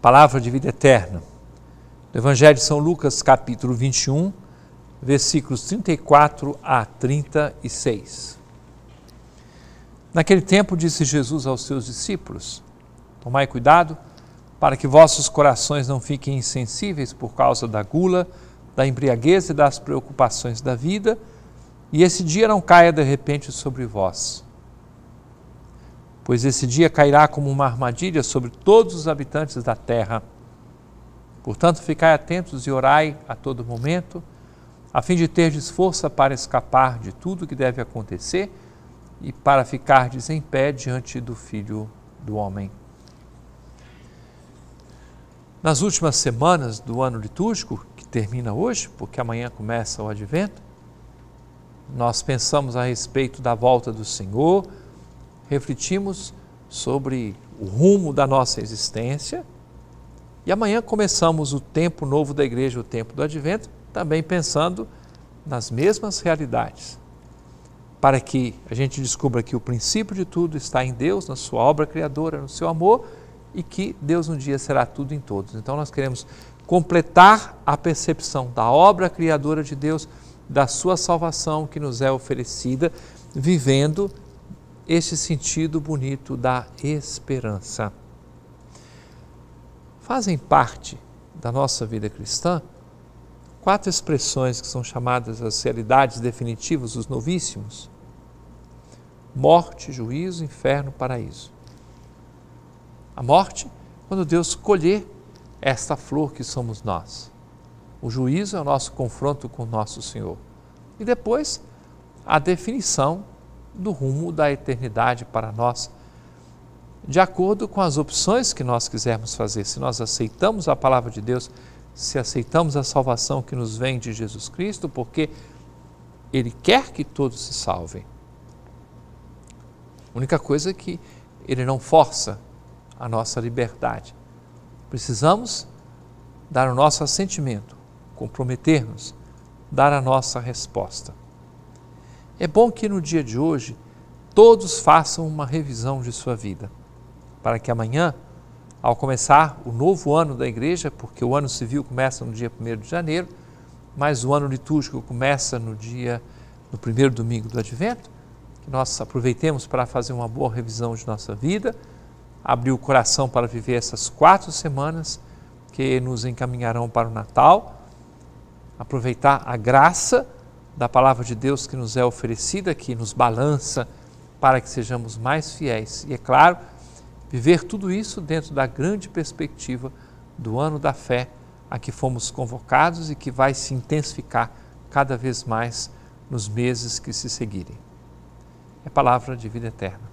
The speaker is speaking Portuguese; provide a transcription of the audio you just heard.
palavra de vida eterna. Do Evangelho de São Lucas, capítulo 21, versículos 34 a 36. Naquele tempo disse Jesus aos seus discípulos: Tomai cuidado para que vossos corações não fiquem insensíveis por causa da gula, da embriaguez e das preocupações da vida, e esse dia não caia de repente sobre vós pois esse dia cairá como uma armadilha sobre todos os habitantes da terra. Portanto, ficai atentos e orai a todo momento, a fim de terdes força para escapar de tudo o que deve acontecer e para ficardes em pé diante do Filho do Homem. Nas últimas semanas do ano litúrgico, que termina hoje, porque amanhã começa o advento, nós pensamos a respeito da volta do Senhor, refletimos sobre o rumo da nossa existência e amanhã começamos o tempo novo da igreja, o tempo do advento, também pensando nas mesmas realidades, para que a gente descubra que o princípio de tudo está em Deus, na sua obra criadora, no seu amor e que Deus um dia será tudo em todos. Então nós queremos completar a percepção da obra criadora de Deus, da sua salvação que nos é oferecida, vivendo este sentido bonito da esperança. Fazem parte da nossa vida cristã quatro expressões que são chamadas as realidades definitivas dos novíssimos: morte, juízo, inferno, paraíso. A morte, quando Deus colher esta flor que somos nós. O juízo é o nosso confronto com o nosso Senhor. E depois, a definição do rumo da eternidade para nós, de acordo com as opções que nós quisermos fazer. Se nós aceitamos a palavra de Deus, se aceitamos a salvação que nos vem de Jesus Cristo, porque Ele quer que todos se salvem. A única coisa é que Ele não força a nossa liberdade. Precisamos dar o nosso assentimento, comprometer-nos, dar a nossa resposta. É bom que no dia de hoje todos façam uma revisão de sua vida, para que amanhã, ao começar o novo ano da igreja, porque o ano civil começa no dia 1 de janeiro, mas o ano litúrgico começa no dia no primeiro domingo do advento, que nós aproveitemos para fazer uma boa revisão de nossa vida, abrir o coração para viver essas quatro semanas que nos encaminharão para o Natal, aproveitar a graça da palavra de Deus que nos é oferecida, que nos balança para que sejamos mais fiéis. E é claro, viver tudo isso dentro da grande perspectiva do ano da fé a que fomos convocados e que vai se intensificar cada vez mais nos meses que se seguirem. É palavra de vida eterna.